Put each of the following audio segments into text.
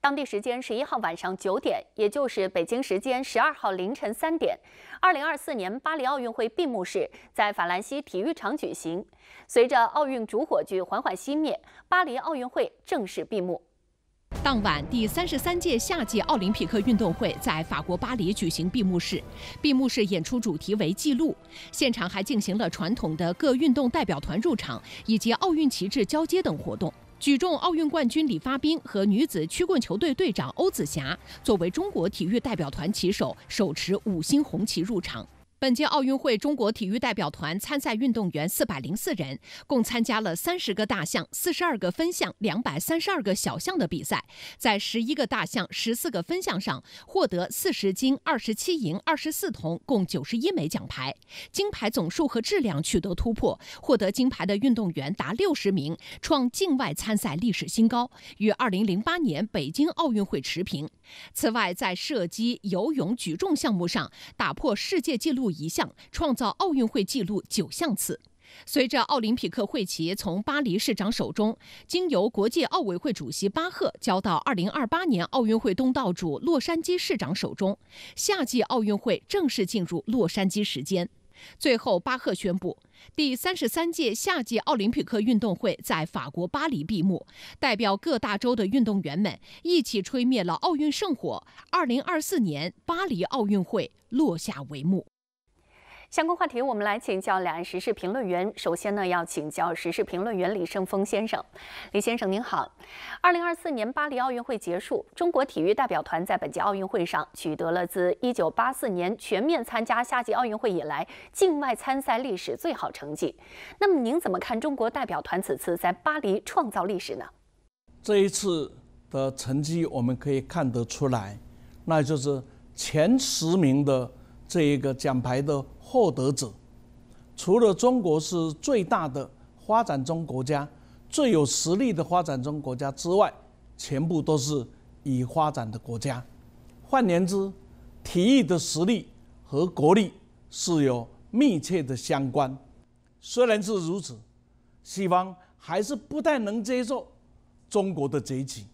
当地时间十一号晚上九点，也就是北京时间十二号凌晨三点，二零二四年巴黎奥运会闭幕式在法兰西体育场举行。随着奥运主火炬缓缓熄灭，巴黎奥运会正式闭幕。当晚，第三十三届夏季奥林匹克运动会在法国巴黎举行闭幕式，闭幕式演出主题为“记录”。现场还进行了传统的各运动代表团入场以及奥运旗帜交接等活动。举重奥运冠军李发彬和女子曲棍球队队长欧子霞作为中国体育代表团旗手，手持五星红旗入场。本届奥运会，中国体育代表团参赛运动员四百零四人，共参加了三十个大项、四十二个分项、两百三十二个小项的比赛，在十一个大项、十四个分项上获得四十金、二十七银、二十四铜，共九十一枚奖牌。金牌总数和质量取得突破，获得金牌的运动员达六十名，创境外参赛历史新高，与二零零八年北京奥运会持平。此外，在射击、游泳、举重项目上打破世界纪录。一项创造奥运会纪录九项次，随着奥林匹克会旗从巴黎市长手中经由国际奥委会主席巴赫交到2028年奥运会东道主洛杉矶市长手中，夏季奥运会正式进入洛杉矶时间。最后，巴赫宣布，第三十三届夏季奥林匹克运动会在法国巴黎闭幕，代表各大洲的运动员们一起吹灭了奥运圣火，2024年巴黎奥运会落下帷幕。相关话题，我们来请教两岸时事评论员。首先呢，要请教时事评论员李胜峰先生。李先生您好。二零二四年巴黎奥运会结束，中国体育代表团在本届奥运会上取得了自一九八四年全面参加夏季奥运会以来境外参赛历史最好成绩。那么您怎么看中国代表团此次在巴黎创造历史呢？这一次的成绩我们可以看得出来，那就是前十名的这一个奖牌的。获得者，除了中国是最大的发展中国家、最有实力的发展中国家之外，全部都是已发展的国家。换言之，体育的实力和国力是有密切的相关。虽然是如此，西方还是不太能接受中国的崛起，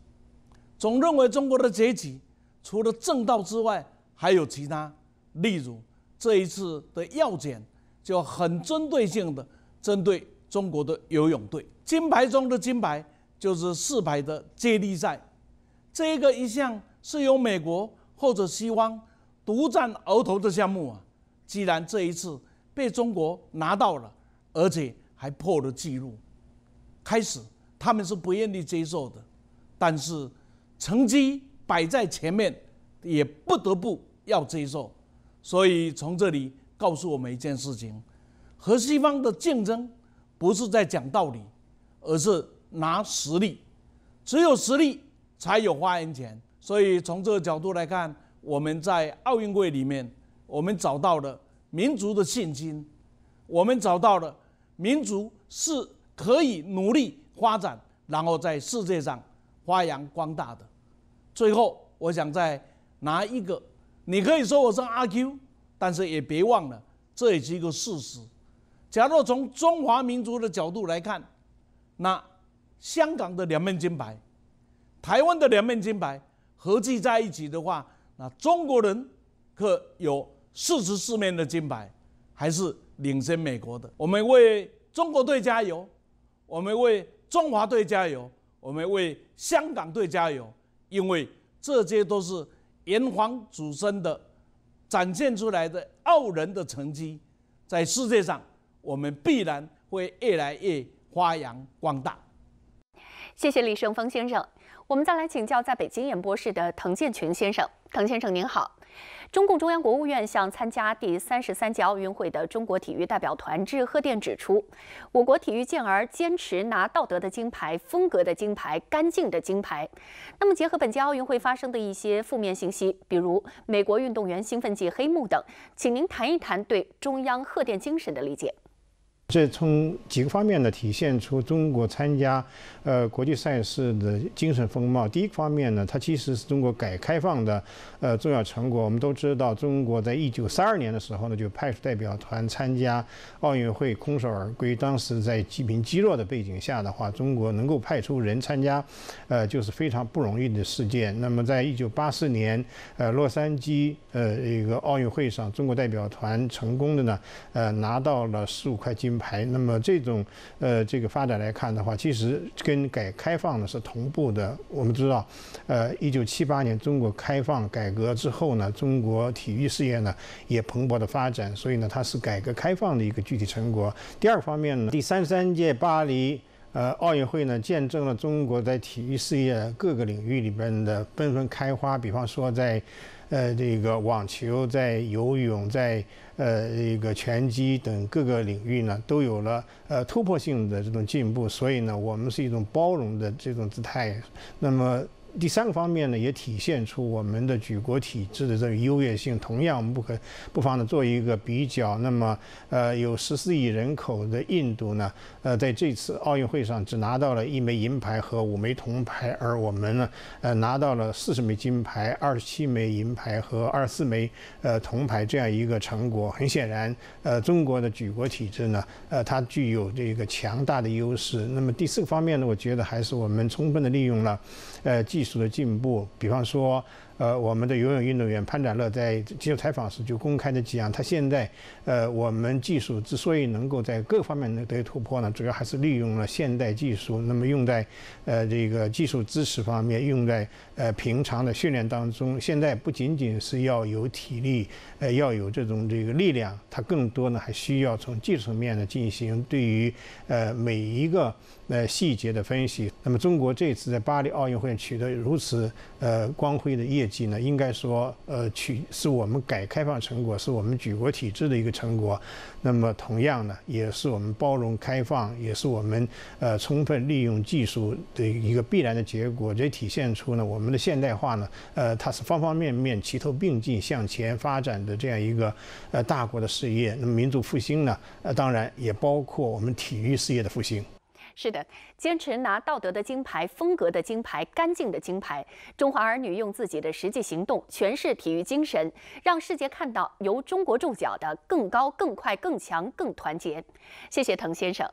总认为中国的崛起除了正道之外，还有其他，例如。这一次的药检就很针对性的针对中国的游泳队，金牌中的金牌就是四百的接力赛，这个一项是由美国或者西方独占鳌头的项目啊，既然这一次被中国拿到了，而且还破了纪录，开始他们是不愿意接受的，但是成绩摆在前面，也不得不要接受。所以从这里告诉我们一件事情：和西方的竞争不是在讲道理，而是拿实力。只有实力才有发言权。所以从这个角度来看，我们在奥运会里面，我们找到了民族的信心，我们找到了民族是可以努力发展，然后在世界上发扬光大的。最后，我想再拿一个。你可以说我是阿 Q，但是也别忘了，这也是一个事实。假若从中华民族的角度来看，那香港的两面金牌，台湾的两面金牌合计在一起的话，那中国人可有四十四面的金牌，还是领先美国的。我们为中国队加油，我们为中华队加油，我们为香港队加油，因为这些都是。炎黄子孙的展现出来的傲人的成绩，在世界上，我们必然会越来越发扬光大。谢谢李胜峰先生。我们再来请教在北京演播室的滕建群先生。滕先生您好。中共中央、国务院向参加第三十三届奥运会的中国体育代表团致贺电，指出，我国体育健儿坚持拿道德的金牌、风格的金牌、干净的金牌。那么，结合本届奥运会发生的一些负面信息，比如美国运动员兴奋剂黑幕等，请您谈一谈对中央贺电精神的理解。这从几个方面呢体现出中国参加呃国际赛事的精神风貌。第一个方面呢，它其实是中国改革开放的呃重要成果。我们都知道，中国在1932年的时候呢就派出代表团参加奥运会，空手而归。当时在积贫积弱的背景下的话，中国能够派出人参加，呃就是非常不容易的事件。那么在1984年呃洛杉矶呃一个奥运会上，中国代表团成功的呢呃拿到了十五块金。牌，那么这种，呃，这个发展来看的话，其实跟改革开放呢是同步的。我们知道，呃，一九七八年中国开放改革之后呢，中国体育事业呢也蓬勃的发展，所以呢它是改革开放的一个具体成果。第二方面呢，第三十三届巴黎。呃，奥运会呢，见证了中国在体育事业各个领域里边的纷纷开花。比方说，在呃这个网球、在游泳、在呃这个拳击等各个领域呢，都有了呃突破性的这种进步。所以呢，我们是一种包容的这种姿态。那么。第三个方面呢，也体现出我们的举国体制的这个优越性。同样，我们不可不妨呢做一个比较。那么，呃，有十四亿人口的印度呢，呃，在这次奥运会上只拿到了一枚银牌和五枚铜牌，而我们呢，呃，拿到了四十枚金牌、二十七枚银牌和二十四枚呃铜牌这样一个成果。很显然，呃，中国的举国体制呢，呃，它具有这个强大的优势。那么第四个方面呢，我觉得还是我们充分的利用了，呃，技技术的进步，比方说。呃，我们的游泳运动员潘展乐在接受采访时就公开的讲，他现在，呃，我们技术之所以能够在各方面能得以突破呢，主要还是利用了现代技术。那么用在，呃，这个技术知识方面，用在呃平常的训练当中。现在不仅仅是要有体力，呃，要有这种这个力量，它更多呢还需要从技术面呢进行对于呃每一个呃细节的分析。那么中国这次在巴黎奥运会取得如此呃光辉的业。业绩呢，应该说，呃，取是我们改开放成果，是我们举国体制的一个成果。那么，同样呢，也是我们包容开放，也是我们呃充分利用技术的一个必然的结果。这体现出呢，我们的现代化呢，呃，它是方方面面齐头并进向前发展的这样一个呃大国的事业。那么，民族复兴呢，呃，当然也包括我们体育事业的复兴。是的，坚持拿道德的金牌、风格的金牌、干净的金牌，中华儿女用自己的实际行动诠释体育精神，让世界看到由中国重脚的更高、更快、更强、更团结。谢谢滕先生。